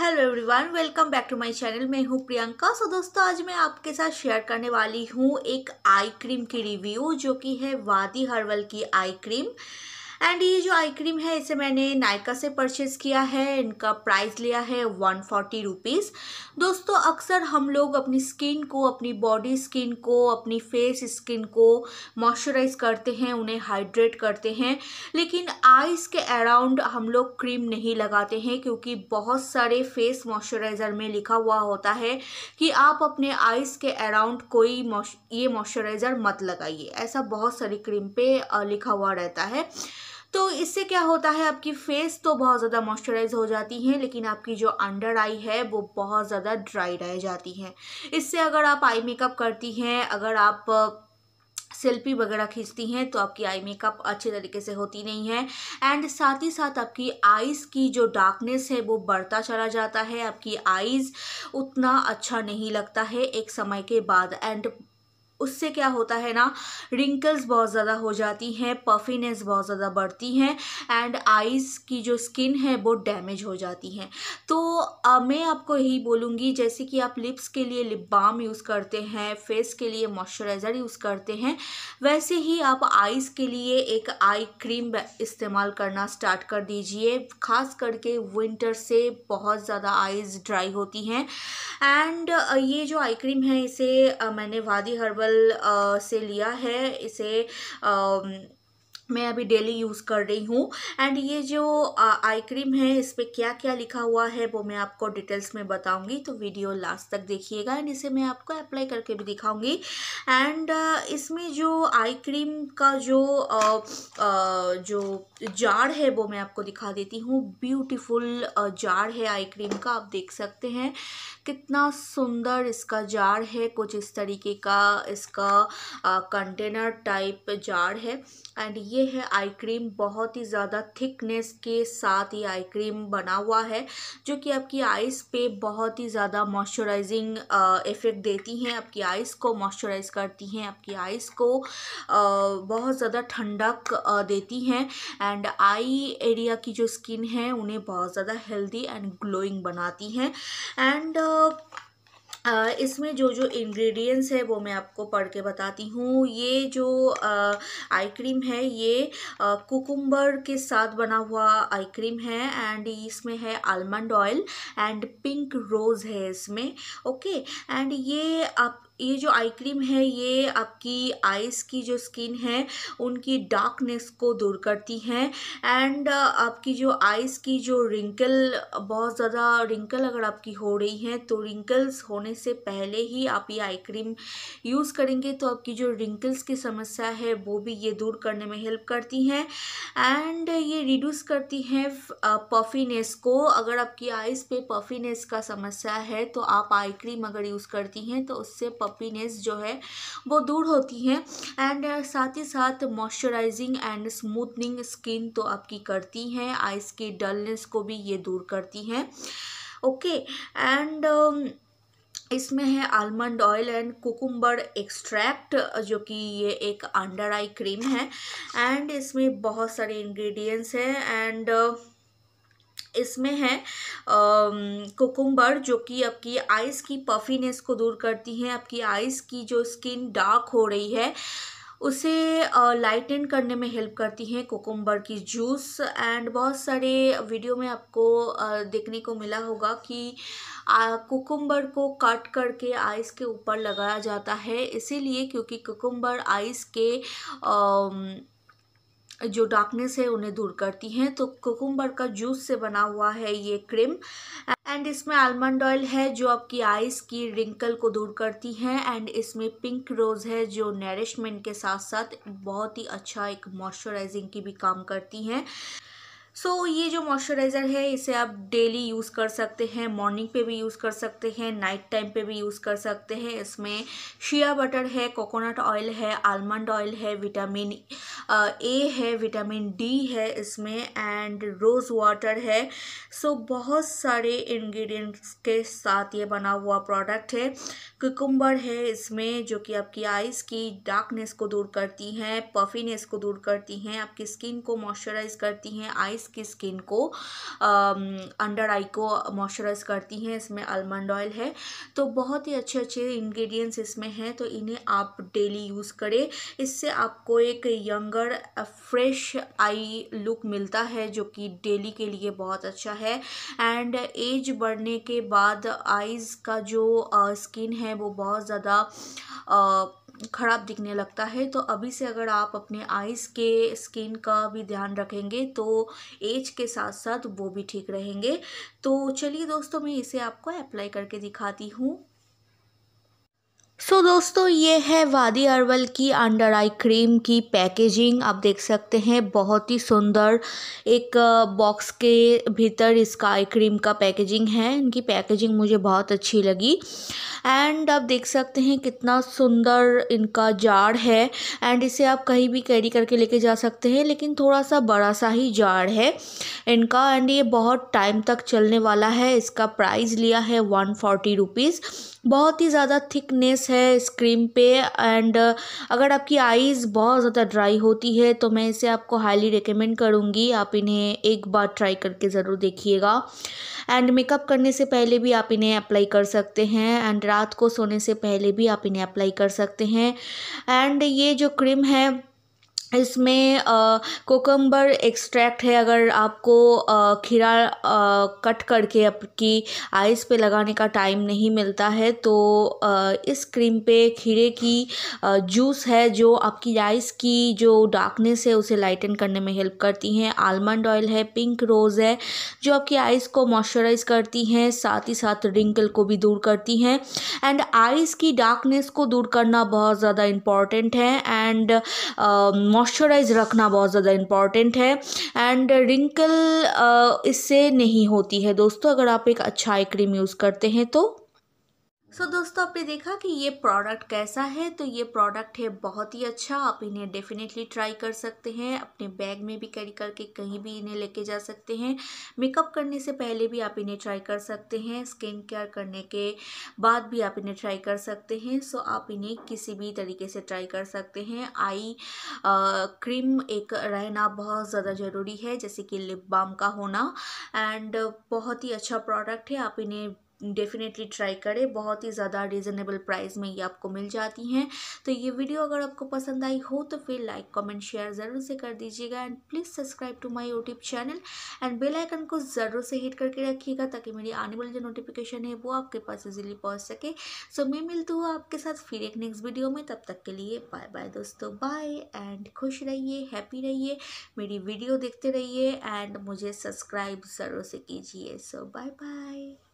hello everyone welcome back to my channel मैं हूँ प्रियंका सो दोस्तों आज मैं आपके साथ शेयर करने वाली हूँ एक आई क्रीम की रिव्यू जो कि है वादी हर्बल की आई क्रीम एंड ये जो आई क्रीम है इसे मैंने नायका से परचेज़ किया है इनका प्राइस लिया है वन फोर्टी रुपीज़ दोस्तों अक्सर हम लोग अपनी स्किन को अपनी बॉडी स्किन को अपनी फेस स्किन को मॉइस्चराइज करते हैं उन्हें हाइड्रेट करते हैं लेकिन आइज़ के अराउंड हम लोग क्रीम नहीं लगाते हैं क्योंकि बहुत सारे फेस मॉइस्चराइज़र में लिखा हुआ होता है कि आप अपने आइज़ के अराउंड कोई ये मॉइस्चराइज़र मत लगाइए ऐसा बहुत सारी क्रीम पे लिखा हुआ रहता है तो इससे क्या होता है आपकी फेस तो बहुत ज़्यादा मॉइस्चराइज हो जाती है लेकिन आपकी जो अंडर आई है वो बहुत ज़्यादा ड्राई रह जाती है इससे अगर आप आई मेकअप करती हैं अगर आप सेल्फी वगैरह खींचती हैं तो आपकी आई मेकअप अच्छे तरीके से होती नहीं है एंड साथ ही साथ आपकी आइज़ की जो डार्कनेस है वो बढ़ता चला जाता है आपकी आइज़ उतना अच्छा नहीं लगता है एक समय के बाद एंड उससे क्या होता है ना रिंकल्स बहुत ज़्यादा हो जाती हैं पफीनेस बहुत ज़्यादा बढ़ती हैं एंड आइज़ की जो स्किन है वो डैमेज हो जाती हैं तो आ, मैं आपको यही बोलूँगी जैसे कि आप लिप्स के लिए लिप बाम यूज़ करते हैं फेस के लिए मॉइस्चराइज़र यूज़ करते हैं वैसे ही आप आइज़ के लिए एक आई क्रीम इस्तेमाल करना स्टार्ट कर दीजिए ख़ास करके विंटर से बहुत ज़्यादा आइज़ ड्राई होती हैं एंड uh, ये जो आई क्रीम है इसे uh, मैंने वादी हर्बल uh, से लिया है इसे um, मैं अभी डेली यूज़ कर रही हूँ एंड ये जो आई क्रीम है इस पर क्या क्या लिखा हुआ है वो मैं आपको डिटेल्स में बताऊंगी तो वीडियो लास्ट तक देखिएगा एंड इसे मैं आपको अप्लाई करके भी दिखाऊंगी एंड इसमें जो आई क्रीम का जो आ, आ, जो जार है वो मैं आपको दिखा देती हूँ ब्यूटीफुल जार है आई क्रीम का आप देख सकते हैं कितना सुंदर इसका जार है कुछ इस तरीके का इसका कंटेनर टाइप जार है एंड ये ये है आई क्रीम बहुत ही ज़्यादा थिकनेस के साथ ये आई क्रीम बना हुआ है जो कि आपकी आइज़ पे बहुत ही ज़्यादा मॉइस्चराइजिंग इफ़ेक्ट देती हैं आपकी आइज़ को मॉइस्चराइज करती हैं आपकी आइज़ को बहुत ज़्यादा ठंडक देती हैं एंड आई एरिया की जो स्किन है उन्हें बहुत ज़्यादा हेल्दी एंड ग्लोइंग बनाती हैं एंड इसमें जो जो इंग्रेडिएंट्स है वो मैं आपको पढ़ के बताती हूँ ये जो आई क्रीम है ये कुकुम्बर के साथ बना हुआ आई क्रीम है एंड इसमें है almond oil and pink rose है इसमें ओके एंड ये आप ये जो आई क्रीम है ये आपकी आइज़ की जो स्किन है उनकी डार्कनेस को दूर करती है एंड आपकी जो आइज़ की जो रिंकल बहुत ज़्यादा रिंकल अगर आपकी हो रही है तो रिंकल्स होने से पहले ही आप ये आई क्रीम यूज़ करेंगे तो आपकी जो रिंकल्स की समस्या है वो भी ये दूर करने में हेल्प करती हैं एंड ये रिड्यूस करती हैं पफीनेस को अगर आपकी आइज़ पे पफीनेस का समस्या है तो आप आई क्रीम अगर यूज़ करती हैं तो उससे पफीनेस जो है वो दूर होती हैं एंड साथ ही साथ मॉइस्चराइजिंग एंड स्मूथनिंग स्किन तो आपकी करती हैं आइज़ की डलनेस को भी ये दूर करती हैं ओके एंड इसमें है almond oil and cucumber extract जो कि ये एक अंडर आई क्रीम है एंड इसमें बहुत सारे इंग्रेडिएंट्स हैं एंड uh, इसमें है कोकुम्बर um, जो कि आपकी आइज़ की पफीनेस को दूर करती हैं आपकी आइज़ की जो स्किन डार्क हो रही है उसे लाइटन करने में हेल्प करती हैं कोकुम्बर की जूस एंड बहुत सारे वीडियो में आपको देखने को मिला होगा कि कोकुम्बर को कट करके आइस के ऊपर लगाया जाता है इसीलिए क्योंकि कोकुम्बर आइस के आ, जो डार्कनेस है उन्हें दूर करती हैं तो कोकुम्बर का जूस से बना हुआ है ये क्रीम एंड इसमें आलमंड ऑयल है जो आपकी आइज़ की रिंकल को दूर करती हैं एंड इसमें पिंक रोज़ है जो नरिशमेंट के साथ साथ बहुत ही अच्छा एक मॉइस्चराइजिंग की भी काम करती हैं सो so, ये जो मॉइस्चराइज़र है इसे आप डेली यूज़ कर सकते हैं मॉर्निंग पे भी यूज़ कर सकते हैं नाइट टाइम पे भी यूज़ कर सकते हैं इसमें शिया बटर है कोकोनट ऑयल है आलमंड ऑयल है विटामिन ए uh, है विटामिन डी है इसमें एंड रोज़ वाटर है सो so, बहुत सारे इंग्रेडिएंट्स के साथ ये बना हुआ प्रोडक्ट है कुकुम्बर है इसमें जो कि आपकी आइज़ की डार्कनेस को दूर करती हैं पफीनेस को दूर करती हैं आपकी स्किन को मॉइस्चराइज करती हैं आइज़ की स्किन को अंडर आई को मॉइस्चराइज करती हैं इसमें आलमंड ऑयल है तो बहुत ही अच्छे अच्छे इंग्रेडिएंट्स इसमें हैं तो इन्हें आप डेली यूज़ करें इससे आपको एक यंगर फ्रेश आई लुक मिलता है जो कि डेली के लिए बहुत अच्छा है एंड एज बढ़ने के बाद आइज़ का जो स्किन है वो बहुत ज़्यादा ख़राब दिखने लगता है तो अभी से अगर आप अपने आइज़ के स्किन का भी ध्यान रखेंगे तो एज के साथ साथ वो भी ठीक रहेंगे तो चलिए दोस्तों मैं इसे आपको अप्लाई करके दिखाती हूँ सो so, दोस्तों ये है वादी अरवल की अंडर आई क्रीम की पैकेजिंग आप देख सकते हैं बहुत ही सुंदर एक बॉक्स के भीतर इसका आई क्रीम का पैकेजिंग है इनकी पैकेजिंग मुझे बहुत अच्छी लगी एंड आप देख सकते हैं कितना सुंदर इनका जार है एंड इसे आप कहीं भी कैरी करके लेके जा सकते हैं लेकिन थोड़ा सा बड़ा सा ही जार है इनका एंड ये बहुत टाइम तक चलने वाला है इसका प्राइस लिया है वन फोर्टी रुपीज़ बहुत ही ज़्यादा थिकनेस है इस क्रीम पे एंड uh, अगर आपकी आईज़ बहुत ज़्यादा ड्राई होती है तो मैं इसे आपको हाईली रिकमेंड करूँगी आप इन्हें एक बार ट्राई करके ज़रूर देखिएगा एंड मेकअप करने से पहले भी आप इन्हें अप्लाई कर सकते हैं एंड रात को सोने से पहले भी आप इन्हें अप्लाई कर सकते हैं एंड ये जो क्रीम है इसमें कोकम्बर एक्सट्रैक्ट है अगर आपको खीरा कट करके आपकी आइस पे लगाने का टाइम नहीं मिलता है तो इस क्रीम पे खीरे की जूस है जो आपकी आइस की जो डार्कनेस है उसे लाइटन करने में हेल्प करती हैं आलमंड ऑयल है पिंक रोज़ है जो आपकी आइस को मॉइस्चराइज करती हैं साथ ही साथ रिंकल को भी दूर करती हैं एंड आइस की डार्कनेस को दूर करना बहुत ज़्यादा इम्पॉर्टेंट है एंड मॉइस्चराइज रखना बहुत ज़्यादा इम्पॉर्टेंट है एंड रिंकल uh, इससे नहीं होती है दोस्तों अगर आप एक अच्छा आई क्रीम यूज़ करते हैं तो सो so, दोस्तों आपने देखा कि ये प्रोडक्ट कैसा है तो ये प्रोडक्ट है बहुत ही अच्छा आप इन्हें डेफिनेटली ट्राई कर सकते हैं अपने बैग में भी कैरी करके कहीं भी इन्हें लेके जा सकते हैं मेकअप करने से पहले भी आप इन्हें ट्राई कर सकते हैं स्किन केयर करने के बाद भी आप इन्हें ट्राई कर सकते हैं सो so, आप इन्हें किसी भी तरीके से ट्राई कर सकते हैं आई आ, क्रीम एक रहना बहुत ज़्यादा ज़रूरी है जैसे कि लिप बाम का होना एंड बहुत ही अच्छा प्रोडक्ट है आप इन्हें डेफिनेटली ट्राई करें बहुत ही ज़्यादा रिजनेबल प्राइस में ये आपको मिल जाती हैं तो ये वीडियो अगर आपको पसंद आई हो तो फिर लाइक कमेंट शेयर ज़रूर से कर दीजिएगा and please subscribe to my YouTube channel and bell icon को ज़रूर से हिट करके रखिएगा ताकि मेरी आने वाली जो नोटिफिकेशन है वो आपके पास इजिली पहुँच सके सो मैं मिलती हूँ आपके साथ फिर एक नेक्स्ट वीडियो में तब तक के लिए बाय बाय दोस्तों बाय एंड खुश रहिए हैप्पी रहिए मेरी वीडियो देखते रहिए एंड मुझे सब्सक्राइब ज़रूर से कीजिए सो बाय बाय